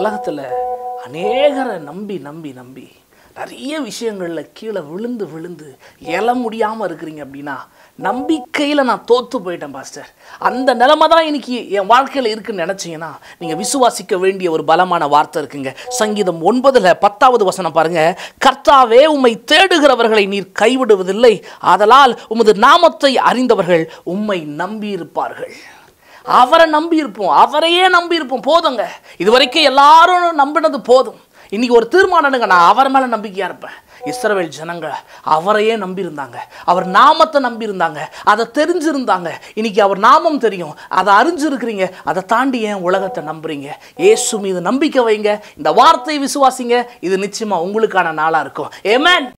உலகத்தில் அநேகரை நம்பி நம்பி நம்பி நிறைய விஷயங்களில் கீழே விழுந்து விழுந்து எல முடியாமல் இருக்கிறீங்க அப்படின்னா நம்பிக்கையில் நான் தோற்று போயிட்டேன் பாஸ்டர் அந்த நிலைமை தான் இன்னைக்கு என் வாழ்க்கையில் இருக்குன்னு நினச்சிங்கன்னா நீங்கள் விசுவாசிக்க வேண்டிய ஒரு பலமான வார்த்தை இருக்குங்க சங்கீதம் ஒன்பதில் பத்தாவது வசனம் பாருங்கள் கர்த்தாவே உம்மை தேடுகிறவர்களை நீர் கைவிடுவதில்லை ஆதலால் உமது நாமத்தை அறிந்தவர்கள் உம்மை நம்பியிருப்பார்கள் அவரை நம்பியிருப்போம் அவரையே நம்பியிருப்போம் போதுங்க இது வரைக்கும் எல்லாரும் நம்பினது போதும் இன்றைக்கி ஒரு தீர்மானங்க நான் அவர் மேலே நம்பிக்கையாக இருப்பேன் இஸ்ரவேல் ஜனங்கள் அவரையே நம்பியிருந்தாங்க அவர் நாமத்தை நம்பியிருந்தாங்க அதை தெரிஞ்சிருந்தாங்க இன்னைக்கு அவர் நாமம் தெரியும் அதை அறிஞ்சிருக்கிறீங்க அதை தாண்டி ஏன் உலகத்தை நம்புறீங்க ஏசு மீது நம்பிக்கை வைங்க இந்த வார்த்தையை விசுவாசிங்க இது நிச்சயமாக உங்களுக்கான நாளாக இருக்கும் ஏமேன்